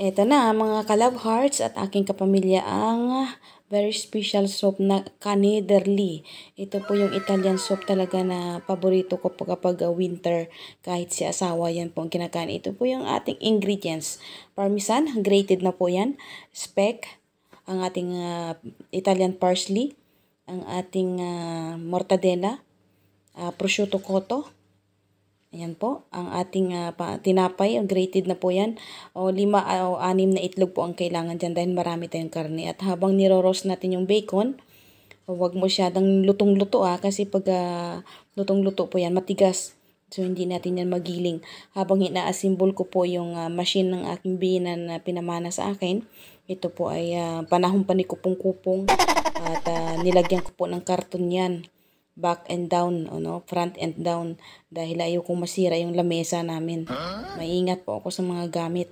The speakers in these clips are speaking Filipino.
Eto na mga ka-love hearts at aking kapamilya ang ah, very special soup na Canederli. Ito po yung Italian soup talaga na paborito ko po kapag ah, winter kahit si asawa yan po ang kinakain. Ito po yung ating ingredients. Parmesan, grated na po yan. Speck, ang ating uh, Italian parsley, ang ating uh, mortadela, uh, prosciutto cotto, Ayan po, ang ating uh, tinapay, grated na po yan. O lima ah, o anim na itlog po ang kailangan dyan dahil marami tayong karne. At habang niro-roast natin yung bacon, huwag mo siyadang lutong-luto ah, kasi pag uh, lutong-luto po yan, matigas. So hindi natin yan magiling. Habang inaasimbol ko po yung uh, machine ng aking binan na pinamana sa akin, ito po ay uh, panahon pa ni kupong-kupong at uh, nilagyan ko po ng karton yan back and down, ano, front and down dahil ayaw kong masira yung lamesa namin. Maingat po ako sa mga gamit.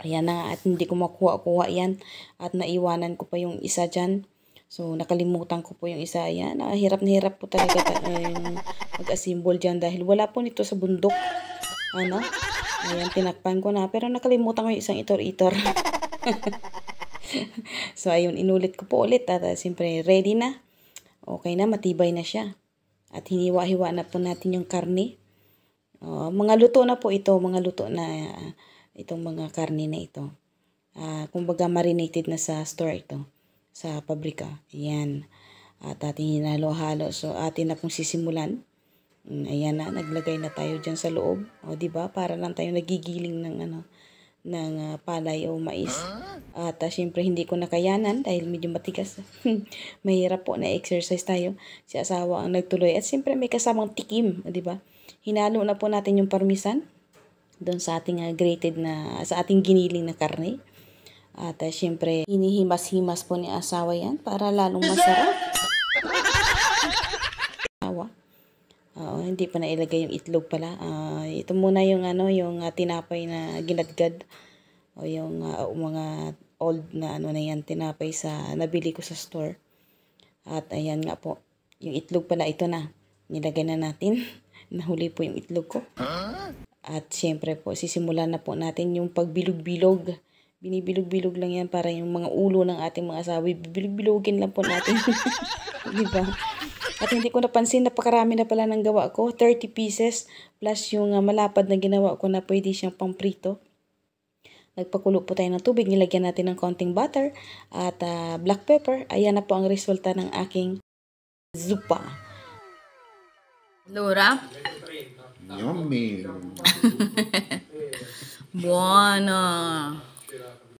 Ayan na at hindi ko makuha-kuha yan at naiwanan ko pa yung isa dyan. So, nakalimutan ko po yung isa. Ayan, ah, hirap na hirap po talaga ta um, mag-assemble dyan dahil wala po nito sa bundok. Ano? Ayan, tinakpan ko na. Pero nakalimutan ko yung isang itor-itor. so, ayun, inulit ko po ulit. At, uh, siyempre, ready na. Okay na, matibay na siya. At hiniwa-hiwa na po natin yung karne. Uh, mga luto na po ito, mga luto na uh, itong mga karne na ito. Uh, kumbaga marinated na sa store ito, sa pabrika. Ayan. At atin hinalo-halo. So atin na pong sisimulan. Mm, ayan na, naglagay na tayo dyan sa loob. O, ba diba? Para lang tayo nagigiling ng ano, ng uh, palay o mais. Ah. At uh, syempre hindi ko nakayanan dahil medyo matigas. Mahirap po na exercise tayo. Si asawa ang nagtuloy. At syempre may kasamang tikim, di ba? Hinalo na po natin yung parmesan doon sa ating uh, grated na, sa ating giniling na karne. At uh, syempre, hinihimas-himas po ni asawa yan para lalong masarap. Oo, hindi pa nailagay yung itlog pala. Uh, ito muna yung ano, yung uh, tinapay na ginadgad o yung uh, mga old na ano na yan tinapay sa nabili ko sa store. At ayan nga po, yung itlog pala ito na. Nilagay na natin. Nahuli po yung itlog ko. At syempre po, sisimulan na po natin yung pagbilog-bilog. Binibilog-bilog lang yan para yung mga ulo ng ating mga asawa, bibilog-bilogin lang po natin. di ba? At hindi ko napansin, napakarami na pala ng gawa ko. 30 pieces plus yung uh, malapad na ginawa ko na pwede siyang pamprito. Nagpakulo po tayo ng tubig, nilagyan natin ng konting butter at uh, black pepper. Ayan na po ang resulta ng aking zupa. Lura? Yummy! Buona!